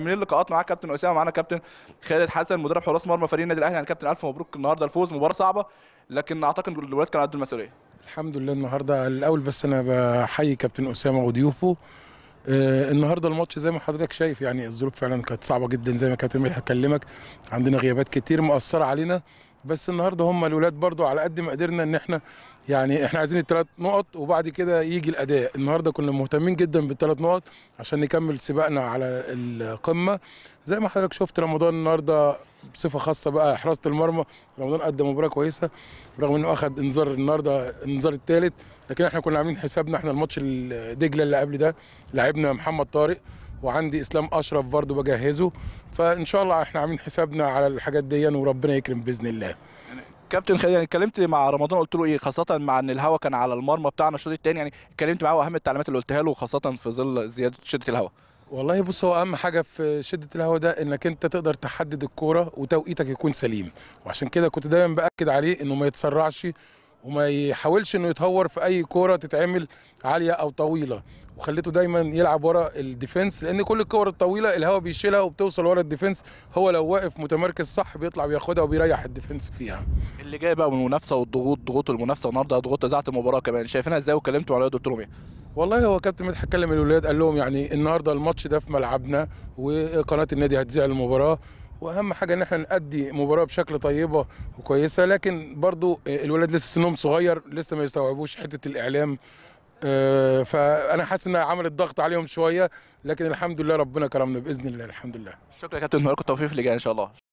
من اللقاءات مع كابتن اسامه معانا كابتن خالد حسن مدرب حراس مرمى فريق النادي الاهلي يعني كابتن الف مبروك النهارده الفوز مباراه صعبه لكن اعتقد الولاد كانوا قد المسؤوليه الحمد لله النهارده الاول بس انا بحيي كابتن اسامه وضيوفه آه النهارده الماتش زي ما حضرتك شايف يعني الظروف فعلا كانت صعبه جدا زي ما كابتن مدحت كلمك عندنا غيابات كتير مأثره علينا بس النهارده هم الولاد برضو على قد ما قدرنا ان احنا يعني احنا عايزين الثلاث نقط وبعد كده يجي الاداء النهارده كنا مهتمين جدا بالثلاث نقط عشان نكمل سباقنا على القمه زي ما حضرتك شفت رمضان النهارده بصفه خاصه بقى حراسه المرمى رمضان قدم مباراه كويسه رغم انه اخذ انذار النهارده الانذار الثالث لكن احنا كنا عاملين حسابنا احنا الماتش دجله اللي قبل ده لعبنا محمد طارق وعندي اسلام اشرف برضه بجهزه فان شاء الله احنا عاملين حسابنا على الحاجات دي وربنا يكرم باذن الله يعني كابتن خالد يعني اتكلمت مع رمضان قلت له ايه خاصه مع ان الهواء كان على المرمى بتاعنا الشوط الثاني يعني اتكلمت معاه واهم التعليمات اللي قلتها له خاصه في ظل زياده شده الهواء والله بص هو اهم حاجه في شده الهواء ده انك انت تقدر تحدد الكوره وتوقيتك يكون سليم وعشان كده كنت دايما باكد عليه انه ما يتسرعش وما يحاولش انه يتهور في اي كوره تتعمل عاليه او طويله وخليته دايما يلعب ورا الديفنس لان كل الكور الطويله الهوا بيشيلها وبتوصل ورا الديفنس هو لو واقف متمركز صح بيطلع بياخدها وبيريح الديفنس فيها اللي جاي بقى من المنافسه والضغوط ضغوط المنافسه النهارده ضغوط اذاعه المباراه كمان شايفينها ازاي وكلمتوا على دكتور ايه والله هو كابتن مدحت كلم الولاد قال لهم يعني النهارده الماتش ده في ملعبنا وقناه النادي هتذيع المباراه واهم حاجه ان احنا نأدي مباراه بشكل طيبه وكويسه لكن برضو الولاد لسه سنهم صغير لسه ما يستوعبوش حته الاعلام آه، فانا حاسس انها عملت ضغط عليهم شويه لكن الحمد لله ربنا كرمنا باذن الله الحمد لله شكرا يا كابتن نهاركم التوفيق في اللجان ان شاء الله